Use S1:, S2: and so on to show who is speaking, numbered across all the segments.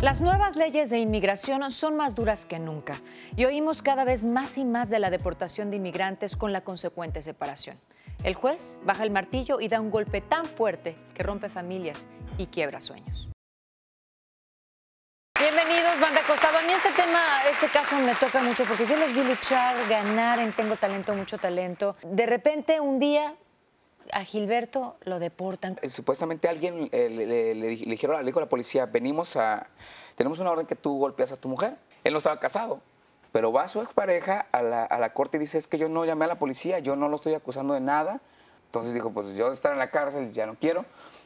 S1: Las nuevas leyes de inmigración son más duras que nunca y oímos cada vez más y más de la deportación de inmigrantes con la consecuente separación. El juez baja el martillo y da un golpe tan fuerte que rompe familias y quiebra sueños. Bienvenidos, banda Costado. A mí este tema, este caso me toca mucho porque yo los vi luchar, ganar en Tengo Talento, Mucho Talento. De repente, un día, a Gilberto lo deportan.
S2: Eh, supuestamente alguien eh, le, dijeron, dijo a la policía, venimos a... Tenemos una orden que tú golpeas a tu mujer. Él no estaba casado. Pero va su expareja a la, a la corte y dice, es que yo no llamé a la policía, yo no lo estoy acusando de nada. Entonces dijo, pues yo estar en la cárcel, ya no quiero.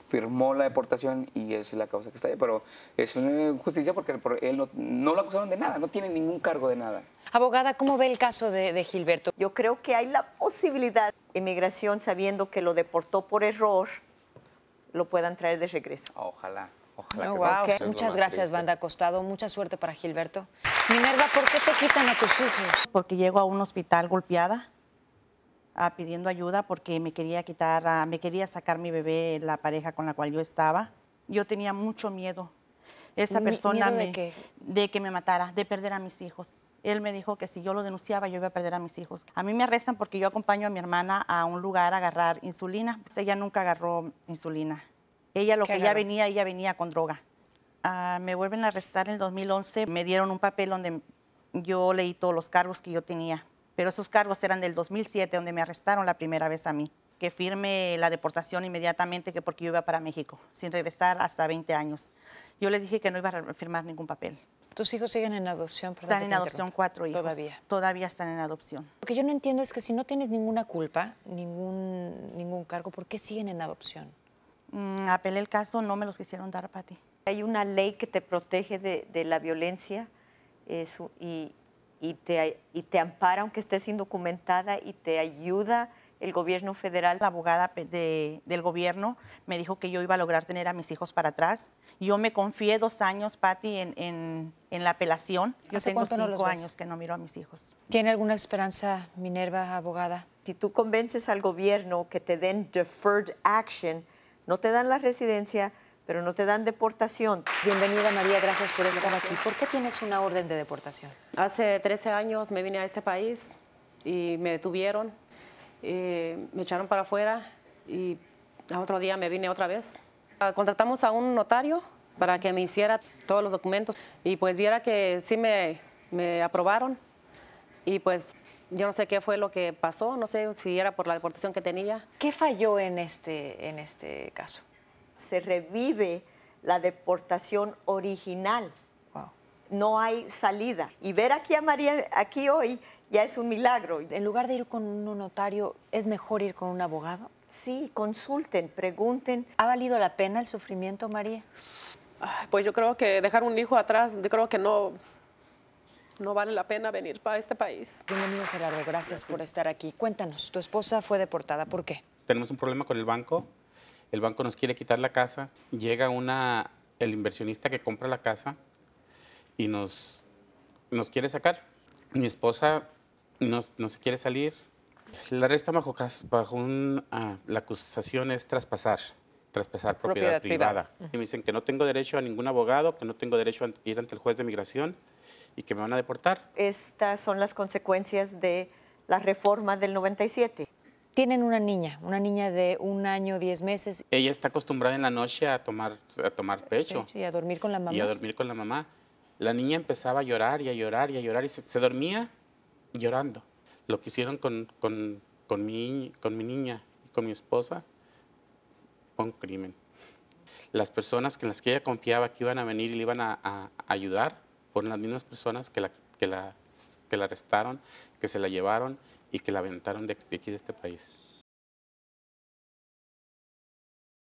S2: Firmó la deportación y es la causa que está ahí. Pero es una injusticia porque él no, lo acusaron de nada, no tiene ningún cargo de nada.
S1: Abogada, ¿cómo ve el caso de, de Gilberto? Yo creo que hay la posibilidad emigración sabiendo que lo deportó por error, lo puedan traer de regreso. Ojalá. ojalá oh, que Muchas gracias, Banda Costado. Mucha suerte
S3: para Gilberto. Minerva, ¿por qué te quitan a tus hijos? Porque llego a un hospital golpeada ah, pidiendo ayuda porque me quería quitar, ah, me quería sacar mi bebé, la pareja con la cual yo estaba. Yo tenía mucho miedo. Esa persona qué? de que me matara, de perder a mis hijos. Él me dijo que si yo lo denunciaba yo iba a perder a mis hijos. A mí me arrestan porque yo acompaño a mi hermana a un lugar a agarrar insulina. Pues ella nunca agarró insulina. Ella lo que ya venía, ella venía con droga. Ah, me vuelven a arrestar en el 2011. Me dieron un papel donde yo leí todos los cargos que yo tenía. Pero esos cargos eran del 2007, donde me arrestaron la primera vez a mí. Que firme la deportación inmediatamente, que porque yo iba para México, sin regresar hasta 20 años. Yo les dije que no iba a firmar ningún papel. ¿Tus hijos
S1: siguen en adopción? están en adopción
S3: cuatro hijos. Todavía. Todavía están en adopción.
S1: Lo que yo no entiendo es que
S3: si no tienes ninguna culpa, ningún, ningún cargo, ¿por qué siguen en adopción? Mm, apelé el caso, no me los quisieron dar para ti.
S1: Hay una ley que te protege de, la violencia y, y, te, y te ampara aunque estés indocumentada
S3: y te ayuda el gobierno federal. La abogada del gobierno me dijo que yo iba a lograr tener a mis hijos para atrás. Yo me confié dos años, Patti, en, en, la apelación. Yo tengo cinco años que no miro a mis hijos. ¿Tiene alguna
S1: esperanza, Minerva, abogada? Si tú convences al gobierno que te den deferred action, no te dan la residencia, pero no te dan deportación. Bienvenida María, gracias por estar aquí. ¿Por qué tienes una orden de deportación? Hace 13 años me vine a este país y me detuvieron eh, me echaron para afuera y al otro día me vine otra vez. Ah, contratamos a un notario para que me hiciera todos los documentos y pues viera que sí me, aprobaron y pues yo no sé qué fue lo que pasó, no sé si era por la deportación que tenía. ¿Qué falló en este, en este caso? Se revive la deportación original no hay salida. Y ver aquí a María, aquí hoy, ya es un milagro. En lugar de ir con un notario, ¿es mejor ir con un abogado? Sí, consulten, pregunten. ¿Ha valido la pena el sufrimiento, María? Ah, pues yo creo que dejar un hijo atrás, yo creo que no, no vale la pena venir para este país. Bienvenido, Gerardo, gracias, gracias, por estar aquí. Cuéntanos, tu esposa fue deportada, ¿por qué?
S2: Tenemos un problema con el banco, el banco nos quiere quitar la casa, llega una, el inversionista que compra la casa, y nos, nos quiere sacar. Mi esposa no, no se quiere salir. La resta bajo, bajo un, ah, la acusación es traspasar, traspasar propiedad, privada. Y me dicen que no tengo derecho a ningún abogado, que no tengo derecho a ir ante el juez de migración y que me van a deportar.
S1: Estas son las consecuencias de la reforma del 97. Tienen una niña, una niña de un año, diez meses.
S2: Ella está acostumbrada en la noche a tomar, a tomar pecho. pecho y
S1: a dormir con la mamá. Y a
S2: dormir con la mamá. La niña empezaba a llorar y a llorar y a llorar y se, dormía llorando. Lo que hicieron con, mi, niña y con mi esposa fue un crimen. Las personas en las que ella confiaba que iban a venir y le iban a, ayudar fueron las mismas personas que la, arrestaron, que se la llevaron y que la aventaron de aquí de este país.